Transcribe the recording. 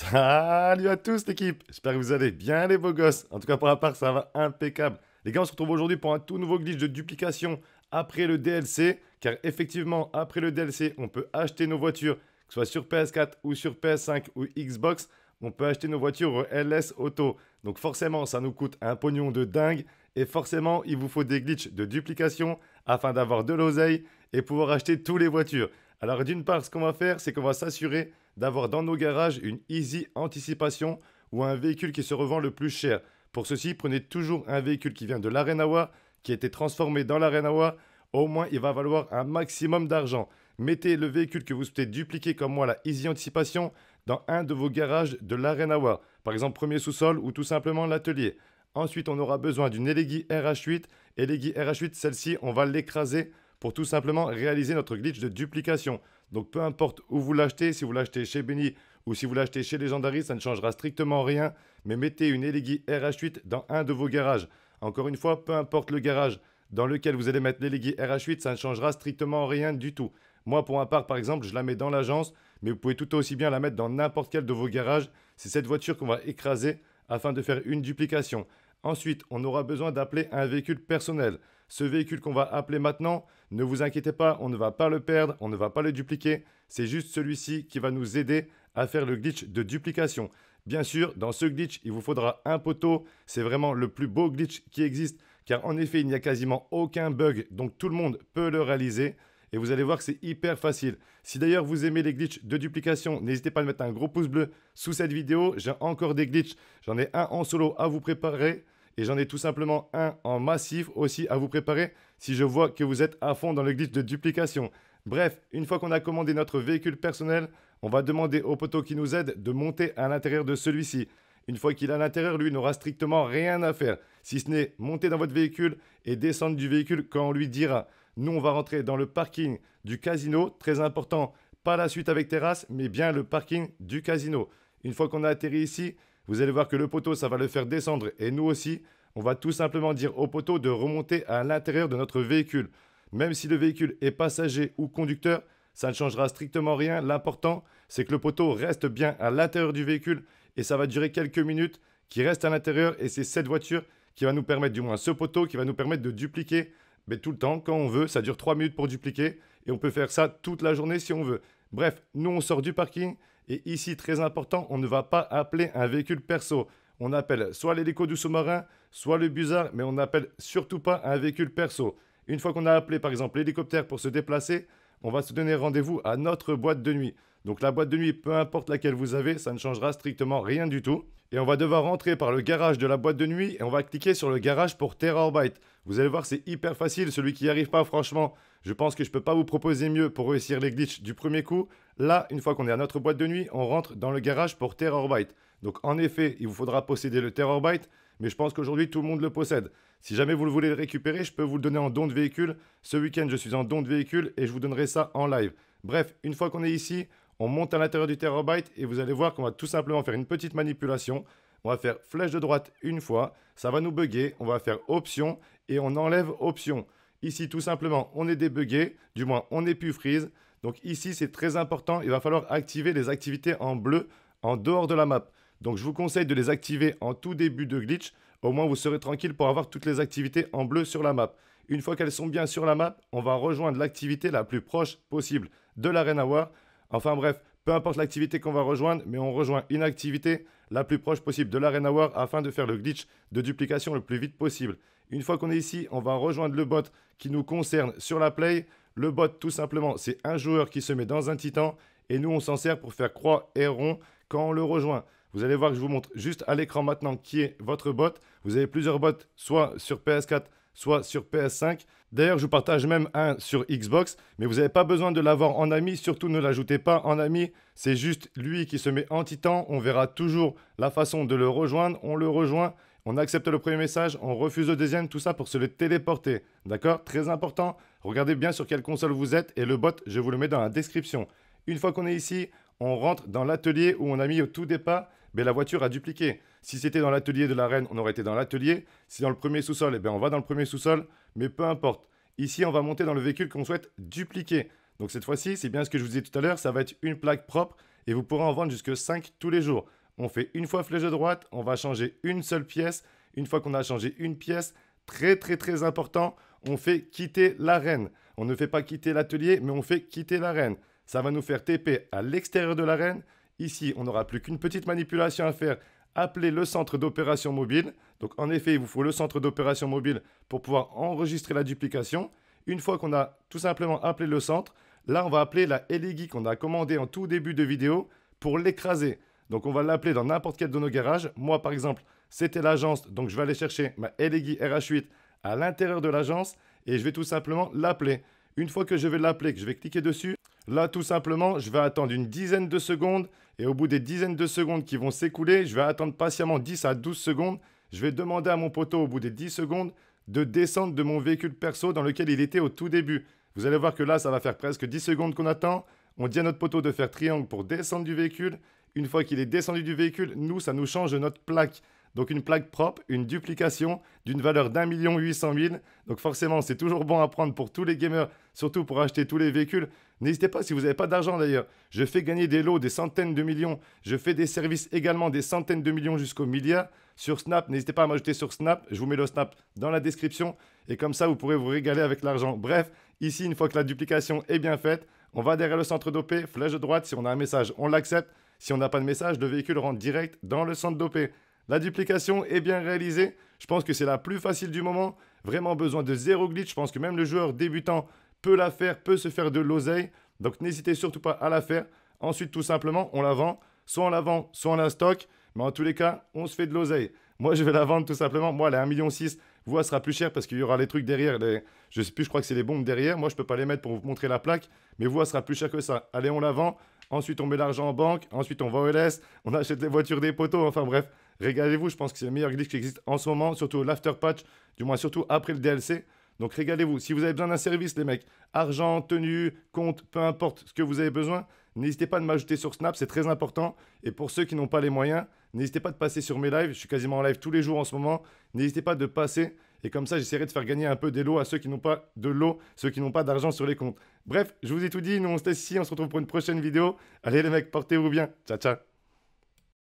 Salut à tous l'équipe J'espère que vous allez bien les beaux gosses. En tout cas pour ma part ça va impeccable. Les gars on se retrouve aujourd'hui pour un tout nouveau glitch de duplication après le DLC. Car effectivement après le DLC on peut acheter nos voitures, que ce soit sur PS4 ou sur PS5 ou Xbox. On peut acheter nos voitures LS Auto. Donc forcément ça nous coûte un pognon de dingue. Et forcément il vous faut des glitches de duplication afin d'avoir de l'oseille et pouvoir acheter toutes les voitures. Alors d'une part, ce qu'on va faire, c'est qu'on va s'assurer d'avoir dans nos garages une Easy Anticipation ou un véhicule qui se revend le plus cher. Pour ceci, prenez toujours un véhicule qui vient de l'Arenawa, qui a été transformé dans l'Arenawa. Au moins, il va valoir un maximum d'argent. Mettez le véhicule que vous souhaitez dupliquer comme moi, la Easy Anticipation, dans un de vos garages de l'Arenawa. Par exemple, premier sous-sol ou tout simplement l'atelier. Ensuite, on aura besoin d'une Elegy RH8. Legi RH8, celle-ci, on va l'écraser pour tout simplement réaliser notre glitch de duplication. Donc peu importe où vous l'achetez, si vous l'achetez chez Benny ou si vous l'achetez chez Legendary, ça ne changera strictement rien, mais mettez une Elegy RH8 dans un de vos garages. Encore une fois, peu importe le garage dans lequel vous allez mettre l'Elegy RH8, ça ne changera strictement rien du tout. Moi, pour ma part, par exemple, je la mets dans l'agence, mais vous pouvez tout aussi bien la mettre dans n'importe quel de vos garages. C'est cette voiture qu'on va écraser afin de faire une duplication. Ensuite, on aura besoin d'appeler un véhicule personnel. Ce véhicule qu'on va appeler maintenant, ne vous inquiétez pas, on ne va pas le perdre, on ne va pas le dupliquer. C'est juste celui-ci qui va nous aider à faire le glitch de duplication. Bien sûr, dans ce glitch, il vous faudra un poteau. C'est vraiment le plus beau glitch qui existe, car en effet, il n'y a quasiment aucun bug, donc tout le monde peut le réaliser. Et vous allez voir que c'est hyper facile. Si d'ailleurs vous aimez les glitches de duplication, n'hésitez pas à mettre un gros pouce bleu sous cette vidéo. J'ai encore des glitches, j'en ai un en solo à vous préparer. Et j'en ai tout simplement un en massif aussi à vous préparer si je vois que vous êtes à fond dans le glitch de duplication. Bref, une fois qu'on a commandé notre véhicule personnel, on va demander au poteau qui nous aide de monter à l'intérieur de celui-ci. Une fois qu'il est à l'intérieur, lui n'aura strictement rien à faire, si ce n'est monter dans votre véhicule et descendre du véhicule quand on lui dira. Nous, on va rentrer dans le parking du casino, très important, pas la suite avec terrasse, mais bien le parking du casino. Une fois qu'on a atterri ici, vous allez voir que le poteau, ça va le faire descendre et nous aussi, on va tout simplement dire au poteau de remonter à l'intérieur de notre véhicule. Même si le véhicule est passager ou conducteur, ça ne changera strictement rien. L'important, c'est que le poteau reste bien à l'intérieur du véhicule et ça va durer quelques minutes qu'il reste à l'intérieur et c'est cette voiture qui va nous permettre, du moins ce poteau, qui va nous permettre de dupliquer mais tout le temps quand on veut. Ça dure trois minutes pour dupliquer et on peut faire ça toute la journée si on veut. Bref, nous on sort du parking, et ici, très important, on ne va pas appeler un véhicule perso. On appelle soit l'hélico du sous-marin, soit le busard, mais on n'appelle surtout pas un véhicule perso. Une fois qu'on a appelé par exemple l'hélicoptère pour se déplacer, on va se donner rendez-vous à notre boîte de nuit. Donc la boîte de nuit, peu importe laquelle vous avez, ça ne changera strictement rien du tout. Et on va devoir rentrer par le garage de la boîte de nuit et on va cliquer sur le garage pour Terrorbyte. Vous allez voir, c'est hyper facile. Celui qui n'y arrive pas, franchement, je pense que je ne peux pas vous proposer mieux pour réussir les glitches du premier coup. Là, une fois qu'on est à notre boîte de nuit, on rentre dans le garage pour Terrorbyte. Donc en effet, il vous faudra posséder le Terrorbyte, mais je pense qu'aujourd'hui tout le monde le possède. Si jamais vous le voulez le récupérer, je peux vous le donner en don de véhicule. Ce week-end, je suis en don de véhicule et je vous donnerai ça en live. Bref, une fois qu'on est ici, on monte à l'intérieur du Terrorbyte et vous allez voir qu'on va tout simplement faire une petite manipulation. On va faire flèche de droite une fois, ça va nous bugger, on va faire option et on enlève option. Ici, tout simplement, on est débugué, du moins on n'est plus freeze. Donc ici, c'est très important, il va falloir activer les activités en bleu en dehors de la map. Donc je vous conseille de les activer en tout début de glitch, au moins vous serez tranquille pour avoir toutes les activités en bleu sur la map. Une fois qu'elles sont bien sur la map, on va rejoindre l'activité la plus proche possible de l'Arena War. Enfin bref, peu importe l'activité qu'on va rejoindre, mais on rejoint une activité la plus proche possible de l'Arena War afin de faire le glitch de duplication le plus vite possible. Une fois qu'on est ici, on va rejoindre le bot qui nous concerne sur la play. Le bot, tout simplement, c'est un joueur qui se met dans un titan et nous, on s'en sert pour faire croix et rond quand on le rejoint. Vous allez voir que je vous montre juste à l'écran maintenant qui est votre bot. Vous avez plusieurs bots, soit sur PS4, soit sur PS5. D'ailleurs, je vous partage même un sur Xbox, mais vous n'avez pas besoin de l'avoir en ami, surtout ne l'ajoutez pas en ami. C'est juste lui qui se met en titan, on verra toujours la façon de le rejoindre, on le rejoint, on accepte le premier message, on refuse le deuxième, tout ça pour se le téléporter. D'accord Très important. Regardez bien sur quelle console vous êtes et le bot, je vous le mets dans la description. Une fois qu'on est ici, on rentre dans l'atelier où on a mis au tout départ mais ben, la voiture a dupliqué. Si c'était dans l'atelier de la reine, on aurait été dans l'atelier. Si dans le premier sous-sol, eh bien on va dans le premier sous-sol, mais peu importe. Ici, on va monter dans le véhicule qu'on souhaite dupliquer. Donc cette fois-ci, c'est bien ce que je vous disais tout à l'heure, ça va être une plaque propre et vous pourrez en vendre jusqu'à 5 tous les jours. On fait une fois flèche de droite, on va changer une seule pièce. Une fois qu'on a changé une pièce, très très très important, on fait quitter l'arène. On ne fait pas quitter l'atelier, mais on fait quitter l'arène. Ça va nous faire TP à l'extérieur de l'arène. Ici, on n'aura plus qu'une petite manipulation à faire, appeler le centre d'opération mobile. Donc en effet, il vous faut le centre d'opération mobile pour pouvoir enregistrer la duplication. Une fois qu'on a tout simplement appelé le centre, là on va appeler la LEGI qu'on a commandé en tout début de vidéo pour l'écraser. Donc on va l'appeler dans n'importe quel de nos garages. Moi par exemple, c'était l'agence, donc je vais aller chercher ma LEGI RH8 à l'intérieur de l'agence et je vais tout simplement l'appeler. Une fois que je vais l'appeler, que je vais cliquer dessus, là tout simplement, je vais attendre une dizaine de secondes et au bout des dizaines de secondes qui vont s'écouler, je vais attendre patiemment 10 à 12 secondes. Je vais demander à mon poteau au bout des 10 secondes de descendre de mon véhicule perso dans lequel il était au tout début. Vous allez voir que là, ça va faire presque 10 secondes qu'on attend. On dit à notre poteau de faire triangle pour descendre du véhicule une fois qu'il est descendu du véhicule, nous, ça nous change notre plaque. Donc une plaque propre, une duplication d'une valeur d'un million huit cent mille. Donc forcément, c'est toujours bon à prendre pour tous les gamers, surtout pour acheter tous les véhicules. N'hésitez pas si vous n'avez pas d'argent d'ailleurs. Je fais gagner des lots, des centaines de millions. Je fais des services également des centaines de millions jusqu'au milliards Sur Snap, n'hésitez pas à m'ajouter sur Snap. Je vous mets le Snap dans la description. Et comme ça, vous pourrez vous régaler avec l'argent. Bref, ici, une fois que la duplication est bien faite, on va derrière le centre dopé, flèche droite. Si on a un message, on l'accepte. Si on n'a pas de message, le véhicule rentre direct dans le centre d'OP. La duplication est bien réalisée. Je pense que c'est la plus facile du moment. Vraiment besoin de zéro glitch. Je pense que même le joueur débutant peut la faire, peut se faire de l'oseille. Donc n'hésitez surtout pas à la faire. Ensuite, tout simplement, on la vend. Soit on la vend, soit on la stocke. Mais en tous les cas, on se fait de l'oseille. Moi, je vais la vendre tout simplement. Moi, elle est 1,6 million. Vous, elle sera plus chère parce qu'il y aura les trucs derrière. Je Je sais plus, je crois que c'est les bombes derrière. Moi, je ne peux pas les mettre pour vous montrer la plaque. Mais vous, elle sera plus chère que ça. Allez, on la vend ensuite on met l'argent en banque, ensuite on va au LS, on achète les voitures des poteaux, enfin bref, régalez-vous, je pense que c'est le meilleur glitch qui existe en ce moment, surtout l'after patch, du moins surtout après le DLC. Donc régalez-vous. Si vous avez besoin d'un service, les mecs, argent, tenue, compte, peu importe ce que vous avez besoin, n'hésitez pas à m'ajouter sur Snap, c'est très important. Et pour ceux qui n'ont pas les moyens, n'hésitez pas de passer sur mes lives. Je suis quasiment en live tous les jours en ce moment. N'hésitez pas de passer. Et comme ça, j'essaierai de faire gagner un peu des lots à ceux qui n'ont pas de l'eau, ceux qui n'ont pas d'argent sur les comptes. Bref, je vous ai tout dit. Nous, on se laisse ici. On se retrouve pour une prochaine vidéo. Allez, les mecs, portez-vous bien. Ciao, ciao.